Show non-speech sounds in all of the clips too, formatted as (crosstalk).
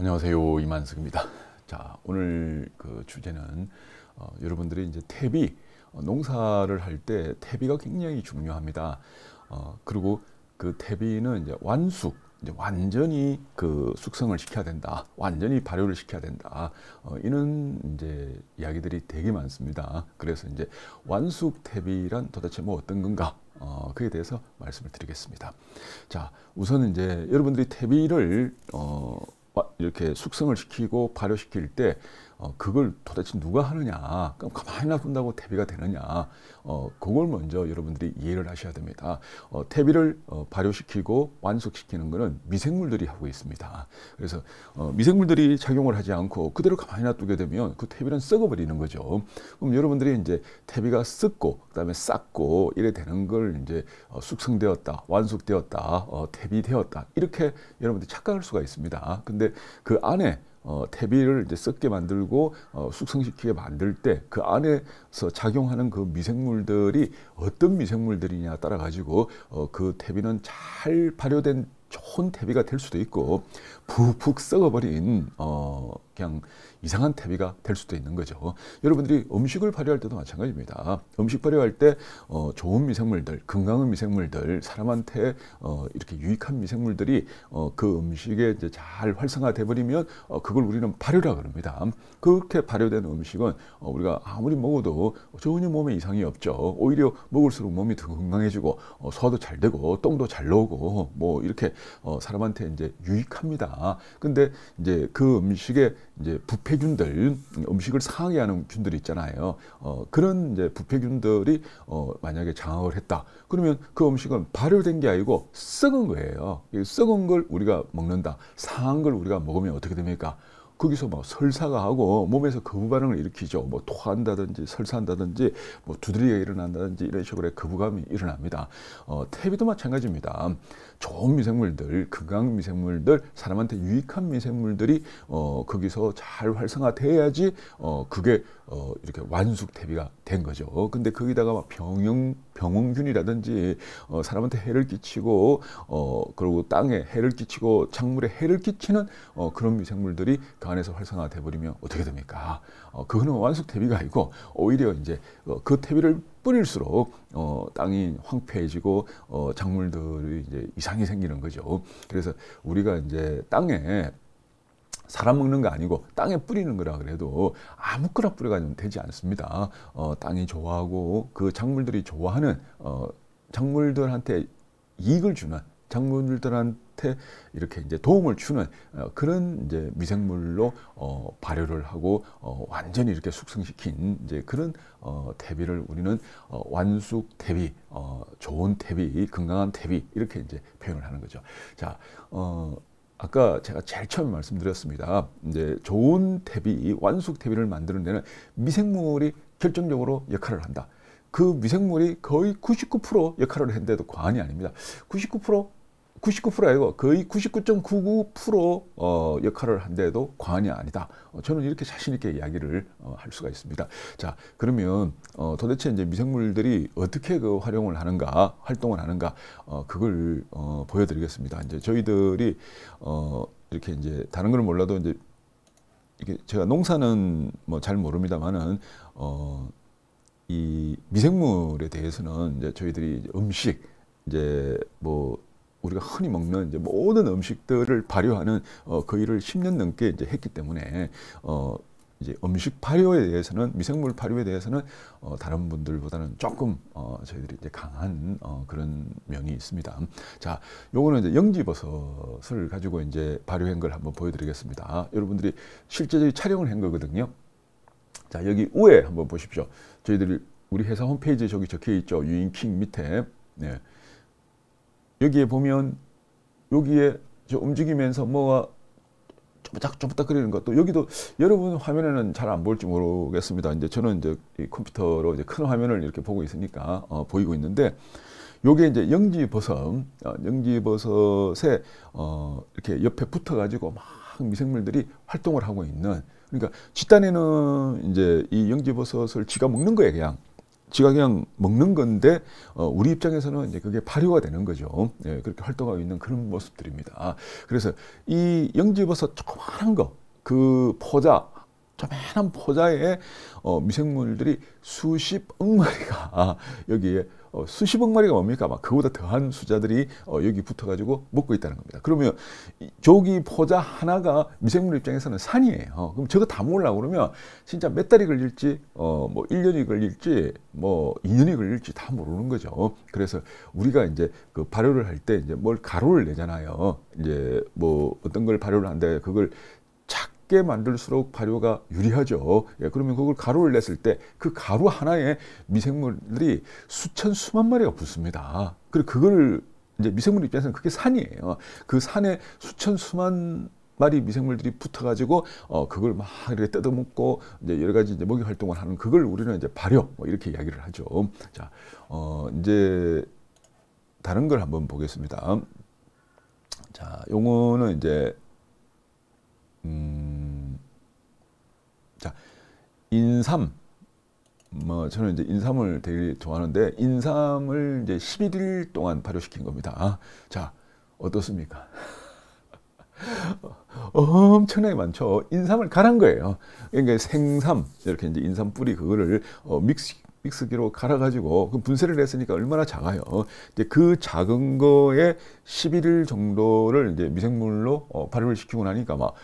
안녕하세요 이만석입니다. 자 오늘 그 주제는 어, 여러분들이 이제 퇴비 어, 농사를 할 때 퇴비가 굉장히 중요합니다. 어, 그리고 그 퇴비는 이제 완숙 이제 완전히 그 숙성을 시켜야 된다. 완전히 발효를 시켜야 된다. 어, 이런 이제 이야기들이 되게 많습니다. 그래서 이제 완숙 퇴비란 도대체 뭐 어떤 건가? 어, 그에 대해서 말씀을 드리겠습니다. 자, 우선 이제 여러분들이 퇴비를 어, 어, 이렇게 숙성을 시키고 발효시킬 때 어, 그걸 도대체 누가 하느냐? 그럼 가만히 놔둔다고 대비가 되느냐? 어, 그걸 먼저 여러분들이 이해를 하셔야 됩니다. 어, 대비를 어, 발효시키고 완숙시키는 것은 미생물들이 하고 있습니다. 그래서 어, 미생물들이 작용을 하지 않고 그대로 가만히 놔두게 되면 그 대비는 썩어버리는 거죠. 그럼 여러분들이 이제 대비가 썩고 그다음에 쌓고 이래 되는 걸 이제 어, 숙성되었다, 완숙되었다, 어, 대비되었다 이렇게 여러분들이 착각할 수가 있습니다. 근데 그 안에 어, 퇴비를 이제 썩게 만들고 어, 숙성시키게 만들 때 그 안에서 작용하는 그 미생물들이 어떤 미생물들이냐 따라 가지고 어, 그 퇴비는 잘 발효된 좋은 퇴비가 될 수도 있고 푹푹 썩어버린 어, 그냥 이상한 태비가 될 수도 있는 거죠. 여러분들이 음식을 발효할 때도 마찬가지입니다. 음식 발효할 때 어, 좋은 미생물들, 건강한 미생물들, 사람한테 어, 이렇게 유익한 미생물들이 어, 그 음식에 이제 잘 활성화돼 버리면 어, 그걸 우리는 발효라 그럽니다. 그렇게 발효된 음식은 어, 우리가 아무리 먹어도 전혀 몸에 이상이 없죠. 오히려 먹을수록 몸이 더 건강해지고 어, 소화도 잘 되고 똥도 잘 나오고 뭐 이렇게 어, 사람한테 이제 유익합니다. 근데 이제 그 음식에 이제 부패균들 음식을 상하게 하는 균들이 있잖아요. 어, 그런 이제 부패균들이 어, 만약에 장악을 했다. 그러면 그 음식은 발효된 게 아니고 썩은 거예요. 썩은 걸 우리가 먹는다. 상한 걸 우리가 먹으면 어떻게 됩니까? 거기서 막 설사가 하고 몸에서 거부 반응을 일으키죠. 뭐 토한다든지 설사한다든지 뭐 두드리기가 일어난다든지 이런 식으로 거부감이 일어납니다. 어, 태비도 마찬가지입니다. 좋은 미생물들, 극강 미생물들, 사람한테 유익한 미생물들이 어, 거기서 잘 활성화돼야지 어, 그게 어, 이렇게 완숙 태비가 된 거죠. 근데 거기다가 막 병영 병원균이라든지 어, 사람한테 해를 끼치고 어, 그리고 땅에 해를 끼치고 작물에 해를 끼치는 어, 그런 미생물들이 그 안에서 활성화돼 버리면 어떻게 됩니까? 어, 그거는 완숙 퇴비가 아니고 오히려 이제 어, 그 퇴비를 뿌릴수록 어, 땅이 황폐해지고 어, 작물들이 이제 이상이 생기는 거죠. 그래서 우리가 이제 땅에 사람 먹는 거 아니고 땅에 뿌리는 거라 그래도 아무거나 뿌려가지 되지 않습니다. 어, 땅이 좋아하고 그 작물들이 좋아하는 어, 작물들한테 이익을 주는 작물들한테 이렇게 이제 도움을 주는 어, 그런 이제 미생물로 어, 발효를 하고 어, 완전히 이렇게 숙성시킨 이제 그런 어, 대비를 우리는 어, 완숙 대비, 어, 좋은 대비, 건강한 대비 이렇게 이제 표현을 하는 거죠. 자, 어, 아까 제가 제일 처음 말씀드렸습니다. 이제 좋은 퇴비, 완숙 퇴비를 만드는 데는 미생물이 결정적으로 역할을 한다. 그 미생물이 거의 99% 역할을 했는데도 과언이 아닙니다. 99% 아니고 거의 99.99% 어, 역할을 한데도 과언이 아니다. 어, 저는 이렇게 자신 있게 이야기를 어, 할 수가 있습니다. 자 그러면 어, 도대체 이제 미생물들이 어떻게 그 활용을 하는가, 활동을 하는가 어, 그걸 어, 보여드리겠습니다. 이제 저희들이 어, 이렇게 이제 다른 걸 몰라도 이제 이게 제가 농사는 뭐 잘 모릅니다만은 어, 이 미생물에 대해서는 이제 저희들이 음식 이제 뭐 우리가 흔히 먹는 이제 모든 음식들을 발효하는 어, 그 일을 10년 넘게 이제 했기 때문에 어, 이제 음식 발효에 대해서는 미생물 발효에 대해서는 어, 다른 분들보다는 조금 어, 저희들이 이제 강한 어, 그런 면이 있습니다. 자, 요거는 이제 영지버섯을 가지고 이제 발효한 걸 한번 보여드리겠습니다. 여러분들이 실제적인 촬영을 한 거거든요. 자, 여기 위에 한번 보십시오. 저희들이 우리 회사 홈페이지에 저기 적혀 있죠. 유인킹 밑에. 네. 여기에 보면 여기에 움직이면서 뭐가 쪼부닥 쪼부닥 그리는 것도 여기도 여러분 화면에는 잘 안볼지 모르겠습니다. 이제 저는 이제 이 컴퓨터로 이제 큰 화면을 이렇게 보고 있으니까 어, 보이고 있는데 요게 이제 영지버섯, 어, 영지버섯에 어, 이렇게 옆에 붙어가지고 막 미생물들이 활동을 하고 있는 그러니까 집단에는 이제 이 영지버섯을 쥐가 먹는 거예요 그냥 지가 그냥 먹는 건데 어, 우리 입장에서는 이제 그게 발효가 되는 거죠. 예, 그렇게 활동하고 있는 그런 모습들입니다. 그래서 이 영지버섯 조그만한 거, 그 포자, 조그만한 포자에 어, 미생물들이 수십 억마리가 (laughs) 여기에 어, 수십억 마리가 뭡니까? 막 그보다 더한 수자들이 어, 여기 붙어가지고 먹고 있다는 겁니다. 그러면 조기 포자 하나가 미생물 입장에서는 산이에요. 그럼 저거 다 먹으려고 그러면 진짜 몇 달이 걸릴지, 어, 뭐 1년이 걸릴지, 뭐 2년이 걸릴지 다 모르는 거죠. 그래서 우리가 이제 그 발효를 할 때 이제 뭘 가루를 내잖아요. 이제 뭐 어떤 걸 발효를 한데 그걸 작게 만들수록 발효가 유리하죠. 예, 그러면 그걸 가루를 냈을 때 그 가루 하나에 미생물들이 수천 수만 마리가 붙습니다. 그리고 그걸 이제 미생물 입장에서는 그게 산이에요. 그 산에 수천 수만 마리 미생물들이 붙어가지고 어 그걸 막 이렇게 뜯어먹고 이제 여러 가지 이제 먹이 활동을 하는 그걸 우리는 이제 발효 뭐 이렇게 이야기를 하죠. 자, 어 이제 다른 걸 한번 보겠습니다. 자, 용어는 이제 음, 자 인삼 뭐 저는 이제 인삼을 되게 좋아하는데 인삼을 이제 11일 동안 발효시킨 겁니다. 아, 자 어떻습니까? (laughs) 엄청나게 많죠. 인삼을 갈은 거예요. 그러니까 생삼 이렇게 이제 인삼 뿌리 그거를 어, 믹스 믹스기로 갈아가지고 그 분쇄를 했으니까 얼마나 작아요. 이제 그 작은 거에 11일 정도를 이제 미생물로 어, 발효를 시키고 나니까 막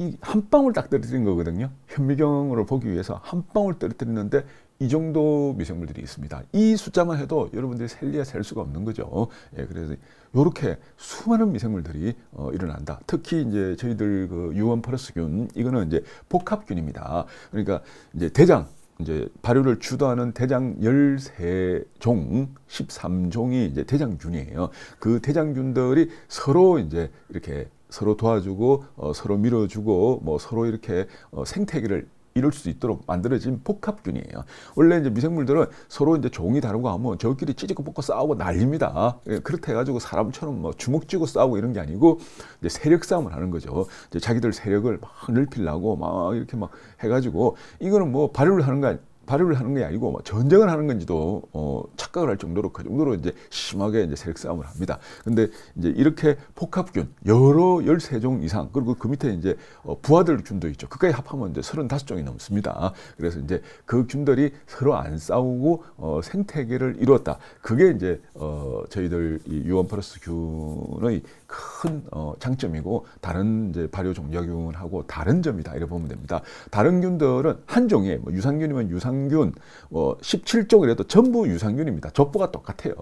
이한 방울 딱 떨어뜨린 거거든요. 현미경으로 보기 위해서 한 방울 떨어뜨리는데 이 정도 미생물들이 있습니다. 이 숫자만 해도 여러분들이 셀리에 셀 수가 없는 거죠. 예, 그래서 이렇게 수많은 미생물들이 어, 일어난다. 특히 이제 저희들 그 유원 퍼러스균 이거는 이제 복합균입니다. 그러니까 이제 대장 이제 발효를 주도하는 대장 열세 종 십삼 종이 이제 대장균이에요. 그 대장균들이 서로 이제 이렇게 서로 도와주고 어, 서로 밀어주고 뭐 서로 이렇게 어, 생태계를 이룰수 있도록 만들어진 복합균이에요. 원래 이제 미생물들은 서로 이제 종이 다르고 하면 저끼리 찌지고 뽑고 싸우고 난립니다. 예, 그렇게 해가지고 사람처럼 뭐 주먹쥐고 싸우고 이런 게 아니고 이제 세력 싸움을 하는 거죠. 이제 자기들 세력을 막 넓히려고 막 이렇게 막 해가지고 이거는 뭐 발효를 하는 거 아니, 발효를 하는 게 아니고 뭐 전쟁을 하는 건지도 어, 착각을 할 정도로 그 정도로 이제 심하게 이제 세력 싸움을 합니다. 근데 이제 이렇게 복합균 여러 열세 종 이상 그리고 그 밑에 이제 어, 부하들 균도 있죠. 그까지 합하면 이제 서른다섯 종이 넘습니다. 그래서 이제 그 균들이 서로 안 싸우고 어, 생태계를 이루었다. 그게 이제 어, 저희들 이 유원 플러스 균의 큰 어, 장점이고 다른 이제 발효 종려균하고 다른 점이다 이렇게 보면 됩니다. 다른 균들은 한종의뭐 유산균이면 유산균 뭐 17종이라도 전부 유산균입니다. 족보가 똑같아요.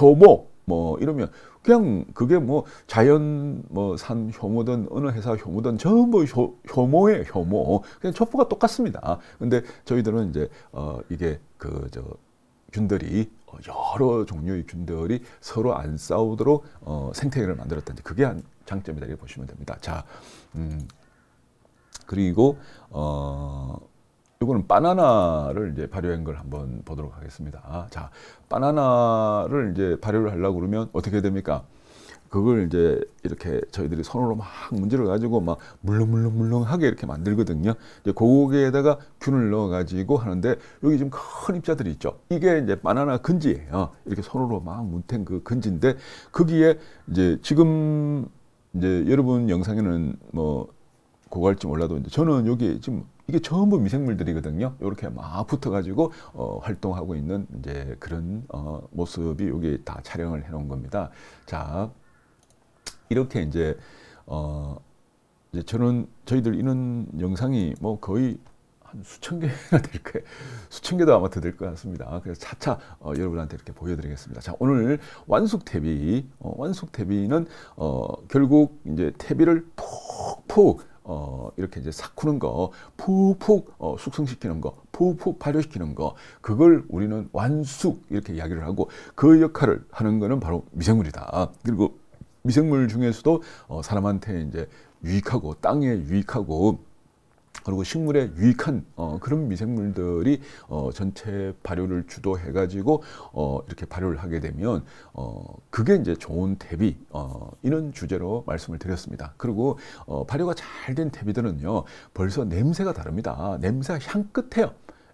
효모 뭐 이러면 그냥 그게 뭐 자연 뭐 산 효모든 어느 회사 효모든 전부 효, 효모예요 효모 그냥 족보가 똑같습니다. 근데 저희들은 이제 어 이게 그저 균들이 어, 여러 종류의 균들이 서로 안 싸우도록 어, 생태계를 만들었다. 그게 한 장점이다 이렇게 보시면 됩니다. 자, 음, 그리고 어, 이거는 바나나를 이제 발효한 걸 한번 보도록 하겠습니다. 자, 바나나를 이제 발효를 하려고 그러면 어떻게 됩니까? 그걸 이제 이렇게 저희들이 손으로 막 문지를 가지고 막 물렁물렁물렁하게 이렇게 만들거든요. 이제 고기에다가 균을 넣어 가지고 하는데 여기 지금 큰 입자들이 있죠. 이게 이제 바나나 근지예요. 이렇게 손으로 막문탱그 근지인데 거기에 이제 지금 이제 여러분 영상에는 뭐 고갈지 몰라도 이제 저는 여기 지금 이게 전부 미생물들이거든요. 이렇게 막 붙어가지고 어, 활동하고 있는 이제 그런 어, 모습이 여기 다 촬영을 해놓은 겁니다. 자, 이렇게 이제 어 이제 저는 저희들 이런 영상이 뭐 거의 한 수천 개가 될 거예요. 수천 개도 아마 더 될 것 같습니다. 그래서 차차 어, 여러분한테 이렇게 보여드리겠습니다. 자 오늘 완숙 태비 어, 완숙 태비는 어, 결국 이제 태비를 푹푹 어, 이렇게 이제 삭후는 거, 푹푹 어, 숙성시키는 거, 푹푹 발효시키는 거, 그걸 우리는 완숙 이렇게 이야기를 하고 그 역할을 하는 거는 바로 미생물이다. 그리고 미생물 중에서도 어, 사람한테 이제 유익하고 땅에 유익하고 그리고 식물에 유익한 어, 그런 미생물들이 어, 전체 발효를 주도해 가지고 어, 이렇게 발효를 하게 되면 어, 그게 이제 좋은 대비 어, 이런 주제로 말씀을 드렸습니다. 그리고 어, 발효가 잘 된 대비들은요 벌써 냄새가 다릅니다. 냄새가 향긋해요.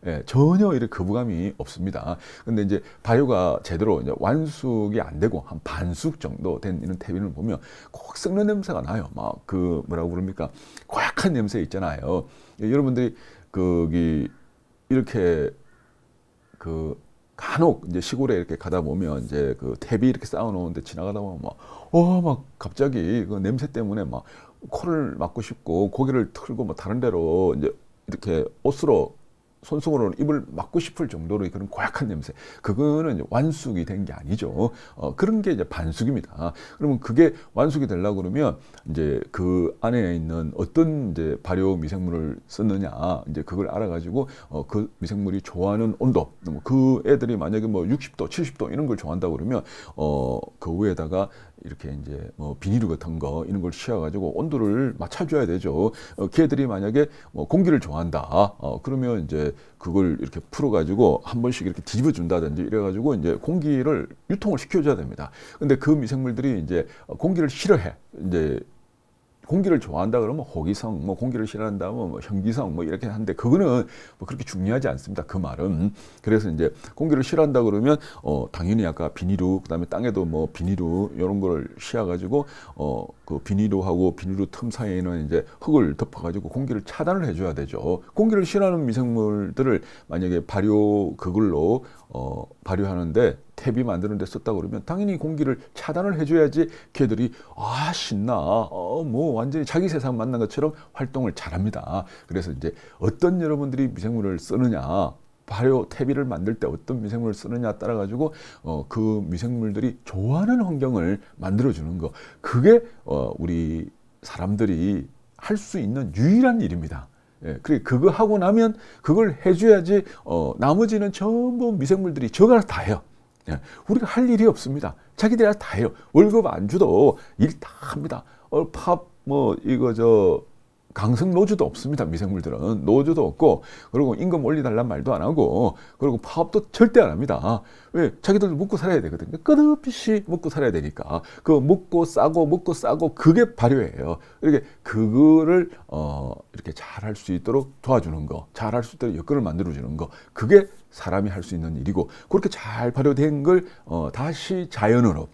예, 전혀 이런 거부감이 없습니다. 근데 이제 발효가 제대로 이제 완숙이 안 되고 한 반숙 정도 된 이런 태비를 보면 꼭 썩는 냄새가 나요. 막 그 뭐라고 부릅니까? 고약한 냄새 있잖아요. 예, 여러분들이 거기 이렇게 그 간혹 이제 시골에 이렇게 가다 보면 이제 그 태비 이렇게 쌓아놓은데 지나가다 보면 막어막 막 갑자기 그 냄새 때문에 막 코를 막고 싶고 고개를 틀고 뭐 다른 데로 이제 이렇게 옷으로 손수건으로 입을 막고 싶을 정도로 그런 고약한 냄새. 그거는 완숙이 된 게 아니죠. 어, 그런 게 이제 반숙입니다. 그러면 그게 완숙이 되려 그러면 이제 그 안에 있는 어떤 이제 발효 미생물을 썼느냐 이제 그걸 알아가지고 어, 그 미생물이 좋아하는 온도. 뭐 그 애들이 만약에 뭐 60도, 70도 이런 걸 좋아한다 그러면 어, 그 위에다가 이렇게 이제 뭐 비닐 같은 거 이런 걸 씌워가지고 온도를 맞춰줘야 되죠. 어, 걔들이 만약에 뭐 공기를 좋아한다. 어, 그러면 이제 그걸 이렇게 풀어가지고 한 번씩 이렇게 뒤집어준다든지 이래가지고 이제 공기를 유통을 시켜줘야 됩니다. 근데 그 미생물들이 이제 공기를 싫어해. 이제 공기를 좋아한다 그러면 호기성, 뭐 공기를 싫어한다 면뭐 뭐 현기성 뭐 이렇게 하는데 그거는 뭐 그렇게 중요하지 않습니다. 그 말은. 그래서 이제 공기를 싫어한다 그러면 어 당연히 아까 비닐루 그다음에 땅에도 뭐 비닐루 이런 거를 씌워 가지고 어 그 비닐루하고 비닐루 틈 사이에는 이제 흙을 덮어 가지고 공기를 차단을 해 줘야 되죠. 공기를 싫어하는 미생물들을 만약에 발효 그걸로 어 발효하는데 퇴비 만드는 데 썼다 그러면 당연히 공기를 차단을 해줘야지 걔들이 아 신나 어, 뭐 완전히 자기 세상 만난 것처럼 활동을 잘합니다. 그래서 이제 어떤 여러분들이 미생물을 쓰느냐 발효 퇴비를 만들 때 어떤 미생물을 쓰느냐 따라 가지고 어, 그 미생물들이 좋아하는 환경을 만들어 주는 거 그게 어, 우리 사람들이 할 수 있는 유일한 일입니다. 예, 그래 그거 하고 나면 그걸 해줘야지 어, 나머지는 전부 미생물들이 저가 다 해요. 예, 우리가 할 일이 없습니다. 자기들이 다 해요. 월급 안 주도 일 다 합니다. 어, 팝, 뭐, 이거, 저, 강성 노조도 없습니다. 미생물들은. 노조도 없고, 그리고 임금 올리달란 말도 안 하고, 그리고 파업도 절대 안 합니다. 왜? 자기들도 먹고 살아야 되거든요. 끝없이 먹고 살아야 되니까. 그 먹고 싸고, 먹고 싸고, 그게 발효예요. 이렇게, 그거를, 어, 이렇게 잘할 수 있도록 도와주는 거, 잘할 수 있도록 여건을 만들어주는 거, 그게 사람이 할 수 있는 일이고 그렇게 잘 발효된 걸 어, 다시 자연으로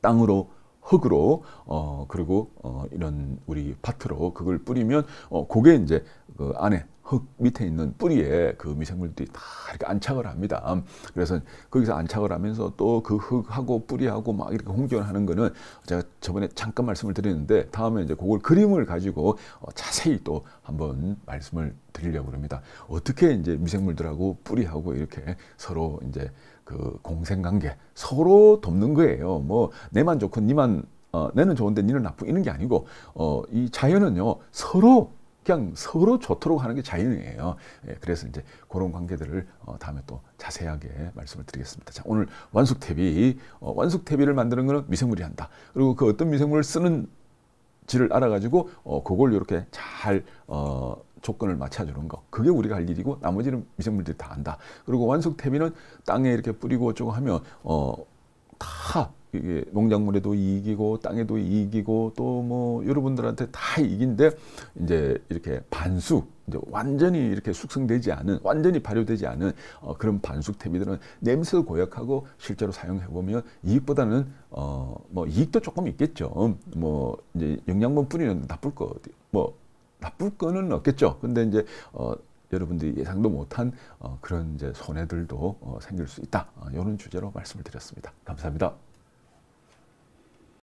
땅으로 흙으로 어 그리고 어 이런 우리 밭으로 그걸 뿌리면 어 그게 이제 그 안에 흙 밑에 있는 뿌리에 그 미생물들이 다 이렇게 안착을 합니다. 그래서 거기서 안착을 하면서 또 그 흙하고 뿌리하고 막 이렇게 공존 하는 거는 제가 저번에 잠깐 말씀을 드렸는데 다음에 이제 그걸 그림을 가지고 어, 자세히 또 한번 말씀을 드리려고 합니다. 어떻게 이제 미생물들하고 뿌리하고 이렇게 서로 이제 그 공생관계 서로 돕는 거예요. 뭐 내만 좋고 니만 어, 내는 좋은데 니는 나쁘 이런 게 아니고 어, 이 자연은요 서로 그냥 서로 좋도록 하는 게 자연이에요. 예, 그래서 이제 그런 관계들을 어, 다음에 또 자세하게 말씀을 드리겠습니다. 자, 오늘 완숙 퇴비, 어, 완숙 퇴비를 만드는 것은 미생물이 한다. 그리고 그 어떤 미생물을 쓰는 지를 알아가지고 어, 그걸 이렇게 잘 어, 조건을 맞춰주는 거. 그게 우리가 할 일이고 나머지는 미생물들이 다 안다. 그리고 완숙 퇴비는 땅에 이렇게 뿌리고 어쩌고 하면 어, 다 이게 농작물에도 이익이고 땅에도 이익이고 또 뭐 여러분들한테 다이긴데 이제 이렇게 반수 이제 완전히 이렇게 숙성되지 않은 완전히 발효되지 않은 어, 그런 반숙태비들은 냄새도 고약하고 실제로 사용해 보면 이익보다는 어 뭐 이익도 조금 있겠죠 뭐 이제 영양분 뿌리는 나쁠 거 어디 뭐 나쁠 거는 없겠죠 근데 이제 어 여러분들이 예상도 못한 어, 그런 이제 손해들도 어, 생길 수 있다. 어, 이런 주제로 말씀을 드렸습니다. 감사합니다.